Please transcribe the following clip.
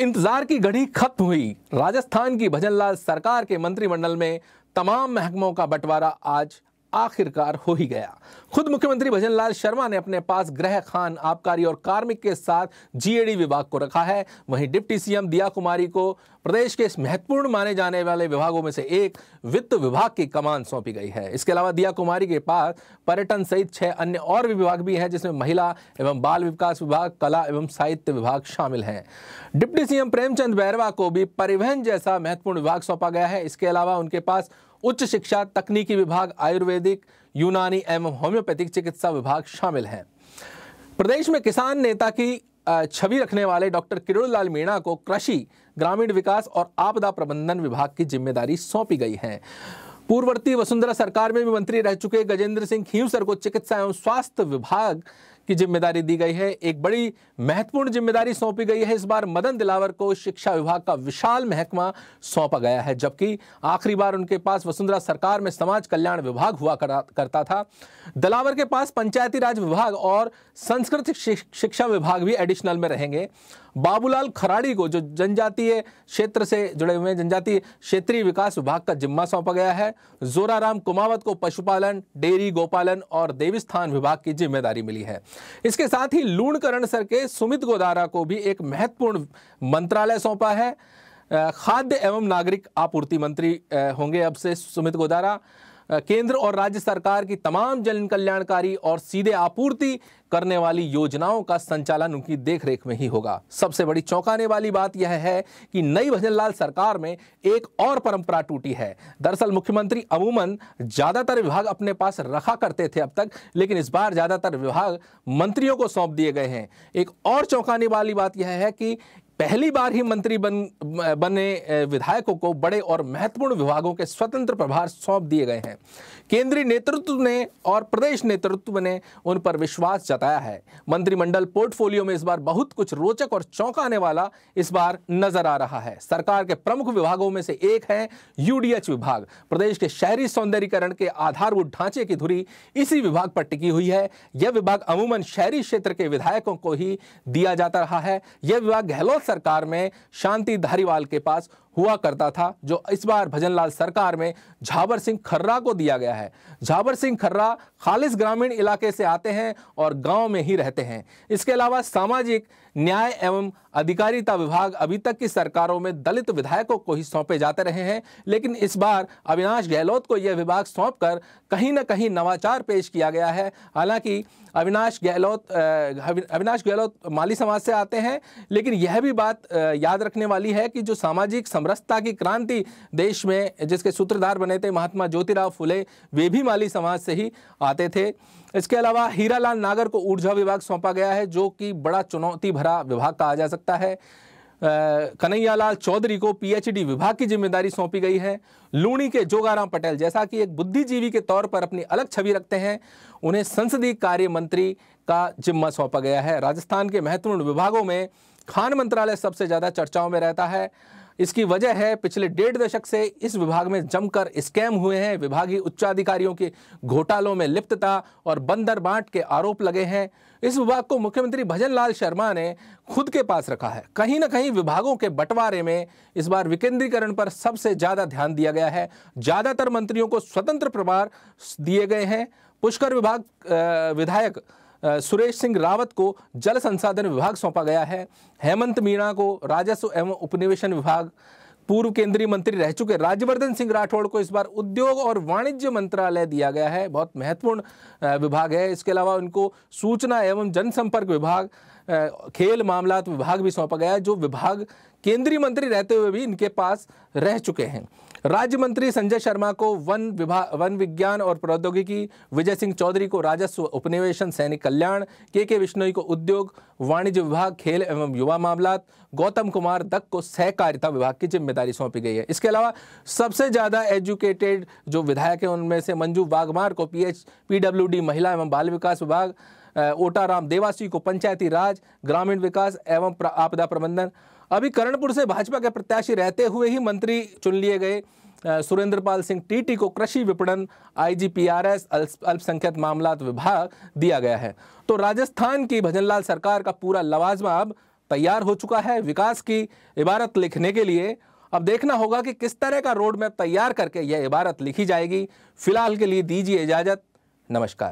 इंतजार की घड़ी खत्म हुई राजस्थान की भजनलाल सरकार के मंत्रिमंडल में तमाम महकमों का बंटवारा आज आखिरकार हो ही गया खुद मुख्यमंत्री भजन लाल शर्मा ने अपने पास ग्रह खान आबकारी और कार्मिक के साथ जीएडी विभाग को रखा है वहीं डिप्टी सीएम दिया कुमारी को प्रदेश के इस महत्वपूर्ण माने जाने वाले विभागों में से एक वित्त विभाग की कमान सौंपी गई है इसके अलावा दिया कुमारी के पास पर्यटन सहित छह अन्य और भी विभाग भी हैं जिसमें महिला एवं बाल विकास विभाग कला एवं साहित्य विभाग शामिल हैं डिप्टी सीएम प्रेमचंद बैरवा को भी परिवहन जैसा महत्वपूर्ण विभाग सौंपा गया है इसके अलावा उनके पास उच्च शिक्षा तकनीकी विभाग आयुर्वेदिक यूनानी एवं होम्योपैथिक चिकित्सा विभाग शामिल हैं प्रदेश में किसान नेता की छवि रखने वाले डॉक्टर किरण लाल मीणा को कृषि ग्रामीण विकास और आपदा प्रबंधन विभाग की जिम्मेदारी सौंपी गई है पूर्ववर्ती वसुंधरा सरकार में भी मंत्री रह चुके गजेंद्र सिंह खींव को चिकित्सा एवं स्वास्थ्य विभाग की जिम्मेदारी दी गई है एक बड़ी महत्वपूर्ण जिम्मेदारी सौंपी गई है इस बार मदन दिलावर को शिक्षा विभाग का विशाल महकमा सौंपा गया है जबकि आखिरी बार उनके पास वसुंधरा सरकार में समाज कल्याण विभाग हुआ करता था दिलावर के पास पंचायती राज विभाग और संस्कृत शिक्षा विभाग भी एडिशनल में रहेंगे बाबूलाल खराड़ी को जो जनजातीय क्षेत्र से जुड़े हुए जनजातीय क्षेत्रीय विकास विभाग का जिम्मा सौंपा गया है जोराराम कुमावत को पशुपालन डेयरी गोपालन और देवस्थान विभाग की जिम्मेदारी मिली है इसके साथ ही लूणकरण सर के सुमित गोदारा को भी एक महत्वपूर्ण मंत्रालय सौंपा है खाद्य एवं नागरिक आपूर्ति मंत्री होंगे अब से सुमित गोदारा केंद्र और राज्य सरकार की तमाम जन कल्याणकारी और सीधे आपूर्ति करने वाली योजनाओं का संचालन उनकी देखरेख में ही होगा सबसे बड़ी चौंकाने वाली बात यह है कि नई भजनलाल सरकार में एक और परंपरा टूटी है दरअसल मुख्यमंत्री अमूमन ज्यादातर विभाग अपने पास रखा करते थे अब तक लेकिन इस बार ज्यादातर विभाग मंत्रियों को सौंप दिए गए हैं एक और चौंकाने वाली बात यह है कि पहली बार ही मंत्री बन बने विधायकों को बड़े और महत्वपूर्ण विभागों के स्वतंत्र प्रभार सौंप दिए गए हैं केंद्रीय नेतृत्व ने और प्रदेश नेतृत्व ने उन पर विश्वास जताया है मंत्रिमंडल पोर्टफोलियो में इस बार बहुत कुछ रोचक और चौंकाने वाला इस बार नजर आ रहा है सरकार के प्रमुख विभागों में से एक है यूडीएच विभाग प्रदेश के शहरी सौंदर्यीकरण के आधारभूत ढांचे की धुरी इसी विभाग पर टिकी हुई है यह विभाग अमूमन शहरी क्षेत्र के विधायकों को ही दिया जाता रहा है यह विभाग गहलोत सरकार में शांति धारीवाल के पास हुआ करता था जो इस बार भजनलाल सरकार में झावर सिंह खर्रा को दिया गया है झावर सिंह खर्रा खालिश ग्रामीण इलाके से आते हैं और गांव में ही रहते हैं इसके अलावा सामाजिक न्याय एवं अधिकारिता विभाग अभी तक की सरकारों में दलित विधायकों को ही सौंपे जाते रहे हैं लेकिन इस बार अविनाश गहलोत को यह विभाग सौंप कर कहीं ना कहीं नवाचार पेश किया गया है हालांकि अविनाश गहलोत अविनाश गहलोत माली समाज से आते हैं लेकिन यह भी बात याद रखने वाली है कि जो सामाजिक समरसता की क्रांति देश में जिसके सूत्रधार बने थे महात्मा ज्योतिराव फुले वे भी माली समाज से ही आते थे इसके अलावा हीरालाल नागर को ऊर्जा विभाग सौंपा गया है जो कि बड़ा चुनौती भरा विभाग कहा जा सकता है कन्हैयालाल चौधरी को पीएचडी विभाग की जिम्मेदारी सौंपी गई है लूणी के जोगाराम पटेल जैसा कि एक बुद्धिजीवी के तौर पर अपनी अलग छवि रखते हैं उन्हें संसदीय कार्य मंत्री का जिम्मा सौंपा गया है राजस्थान के महत्वपूर्ण विभागों में खान मंत्रालय सबसे ज़्यादा चर्चाओं में रहता है इसकी वजह है पिछले डेढ़ दशक से इस विभाग में जमकर स्कैम हुए हैं विभागीय उच्चाधिकारियों के घोटालों में लिप्तता और बंदर बांट के आरोप लगे हैं इस विभाग को मुख्यमंत्री भजन लाल शर्मा ने खुद के पास रखा है कहीं ना कहीं विभागों के बंटवारे में इस बार विकेंद्रीकरण पर सबसे ज़्यादा ध्यान दिया गया है ज़्यादातर मंत्रियों को स्वतंत्र प्रभार दिए गए हैं पुष्कर विभाग विधायक सुरेश सिंह रावत को जल संसाधन विभाग सौंपा गया है हेमंत मीणा को राजस्व एवं उपनिवेशन विभाग पूर्व केंद्रीय मंत्री रह चुके राज्यवर्धन सिंह राठौड़ को इस बार उद्योग और वाणिज्य मंत्रालय दिया गया है बहुत महत्वपूर्ण विभाग है इसके अलावा उनको सूचना एवं जनसंपर्क विभाग खेल मामला विभाग भी सौंपा गया है जो विभाग केंद्रीय मंत्री रहते हुए भी इनके पास रह चुके हैं राज्य मंत्री संजय शर्मा को वन विभाग वन विज्ञान और प्रौद्योगिकी विजय सिंह चौधरी को राजस्व उपनिवेशन सैनिक कल्याण के के विश्नोई को उद्योग वाणिज्य विभाग खेल एवं युवा मामला गौतम कुमार दत्त को सहकारिता विभाग की जिम्मेदारी सौंपी गई है इसके अलावा सबसे ज़्यादा एजुकेटेड जो विधायक हैं उनमें से मंजू वाघमार को पी एच महिला एवं बाल विकास विभाग ओटाराम देवासी को पंचायती राज ग्रामीण विकास एवं आपदा प्रबंधन अभी करणपुर से भाजपा के प्रत्याशी रहते हुए ही मंत्री चुन लिए गए सुरेंद्र पाल सिंह टीटी को कृषि विपणन आईजीपीआरएस अल्पसंख्यक मामलात विभाग दिया गया है तो राजस्थान की भजनलाल सरकार का पूरा लवाजमा अब तैयार हो चुका है विकास की इबारत लिखने के लिए अब देखना होगा कि किस तरह का रोड मैप तैयार करके यह इबारत लिखी जाएगी फिलहाल के लिए दीजिए इजाजत नमस्कार